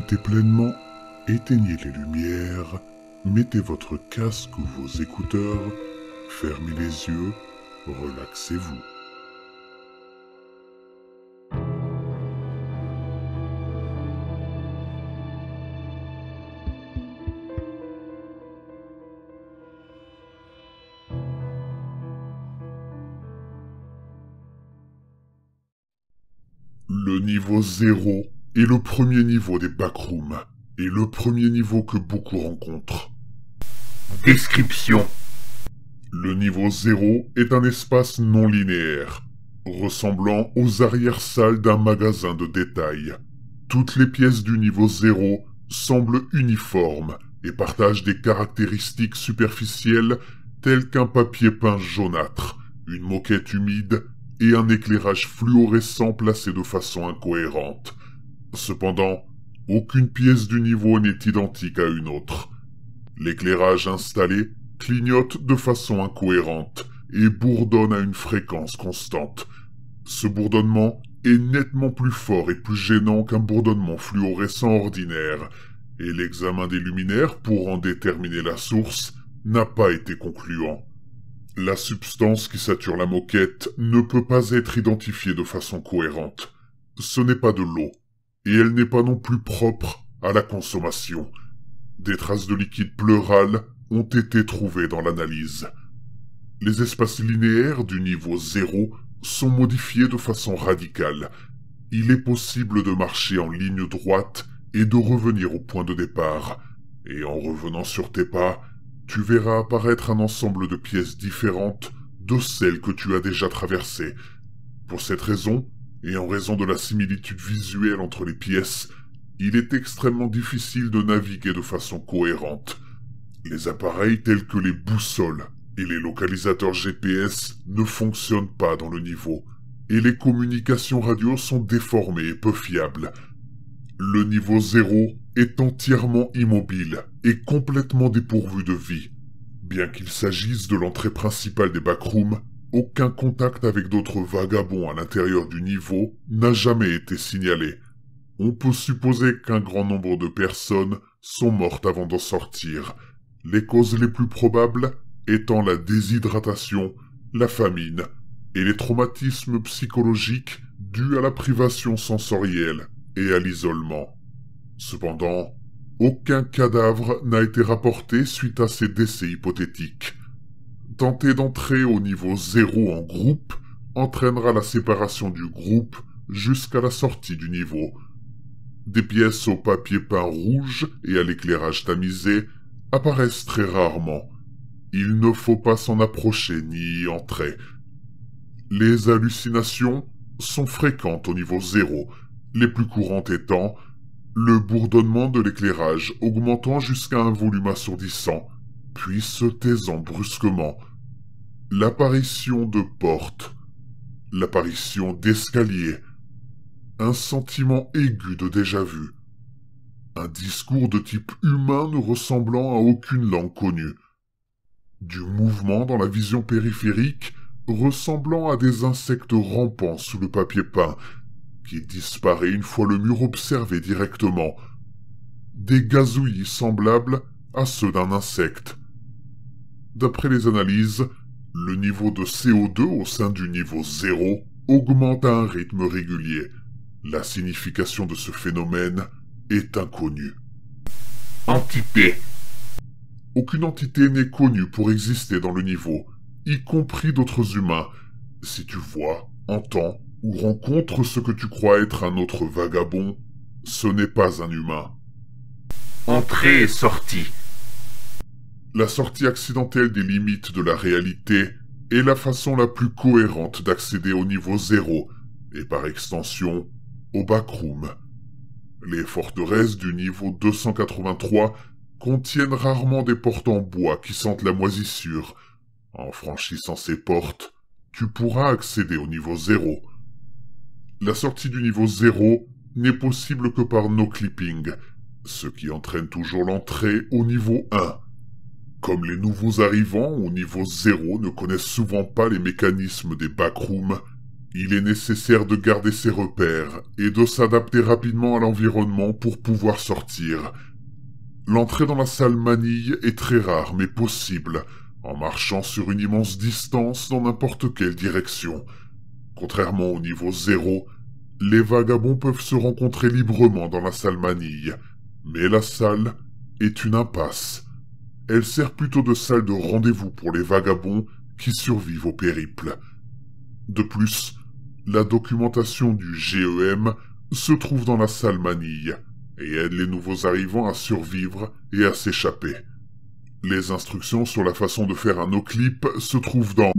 profitez pleinement, éteignez les lumières, mettez votre casque ou vos écouteurs, fermez les yeux, relaxez-vous. Le niveau zéro est le premier niveau des backrooms et le premier niveau que beaucoup rencontrent. Description Le niveau 0 est un espace non linéaire, ressemblant aux arrière-salles d'un magasin de détail. Toutes les pièces du niveau 0 semblent uniformes et partagent des caractéristiques superficielles telles qu'un papier peint jaunâtre, une moquette humide et un éclairage fluorescent placé de façon incohérente, Cependant, aucune pièce du niveau n'est identique à une autre. L'éclairage installé clignote de façon incohérente et bourdonne à une fréquence constante. Ce bourdonnement est nettement plus fort et plus gênant qu'un bourdonnement fluorescent ordinaire, et l'examen des luminaires pour en déterminer la source n'a pas été concluant. La substance qui sature la moquette ne peut pas être identifiée de façon cohérente. Ce n'est pas de l'eau, et elle n'est pas non plus propre à la consommation. Des traces de liquide pleural ont été trouvées dans l'analyse. Les espaces linéaires du niveau zéro sont modifiés de façon radicale. Il est possible de marcher en ligne droite et de revenir au point de départ. Et en revenant sur tes pas, tu verras apparaître un ensemble de pièces différentes de celles que tu as déjà traversées. Pour cette raison, et en raison de la similitude visuelle entre les pièces, il est extrêmement difficile de naviguer de façon cohérente. Les appareils tels que les boussoles et les localisateurs GPS ne fonctionnent pas dans le niveau, et les communications radio sont déformées et peu fiables. Le niveau zéro est entièrement immobile et complètement dépourvu de vie. Bien qu'il s'agisse de l'entrée principale des backrooms, aucun contact avec d'autres vagabonds à l'intérieur du niveau n'a jamais été signalé. On peut supposer qu'un grand nombre de personnes sont mortes avant d'en sortir, les causes les plus probables étant la déshydratation, la famine et les traumatismes psychologiques dus à la privation sensorielle et à l'isolement. Cependant, aucun cadavre n'a été rapporté suite à ces décès hypothétiques tenter d'entrer au niveau 0 en groupe entraînera la séparation du groupe jusqu'à la sortie du niveau. Des pièces au papier peint rouge et à l'éclairage tamisé apparaissent très rarement. Il ne faut pas s'en approcher ni y entrer. Les hallucinations sont fréquentes au niveau 0, les plus courantes étant le bourdonnement de l'éclairage augmentant jusqu'à un volume assourdissant, puis se taisant brusquement. L'apparition de portes, l'apparition d'escaliers, un sentiment aigu de déjà-vu, un discours de type humain ne ressemblant à aucune langue connue, du mouvement dans la vision périphérique ressemblant à des insectes rampants sous le papier peint, qui disparaît une fois le mur observé directement, des gazouillis semblables à ceux d'un insecte, D'après les analyses, le niveau de CO2 au sein du niveau zéro augmente à un rythme régulier. La signification de ce phénomène est inconnue. Entité Aucune entité n'est connue pour exister dans le niveau, y compris d'autres humains. Si tu vois, entends ou rencontres ce que tu crois être un autre vagabond, ce n'est pas un humain. Entrée et sortie la sortie accidentelle des limites de la réalité est la façon la plus cohérente d'accéder au niveau zéro, et par extension, au backroom. Les forteresses du niveau 283 contiennent rarement des portes en bois qui sentent la moisissure. En franchissant ces portes, tu pourras accéder au niveau zéro. La sortie du niveau zéro n'est possible que par no clipping, ce qui entraîne toujours l'entrée au niveau 1. Comme les nouveaux arrivants au niveau zéro ne connaissent souvent pas les mécanismes des backrooms, il est nécessaire de garder ses repères et de s'adapter rapidement à l'environnement pour pouvoir sortir. L'entrée dans la salle manille est très rare mais possible, en marchant sur une immense distance dans n'importe quelle direction. Contrairement au niveau zéro, les vagabonds peuvent se rencontrer librement dans la salle manille, mais la salle est une impasse elle sert plutôt de salle de rendez-vous pour les vagabonds qui survivent au périple. De plus, la documentation du GEM se trouve dans la salle Manille et aide les nouveaux arrivants à survivre et à s'échapper. Les instructions sur la façon de faire un OCLIP clip se trouvent dans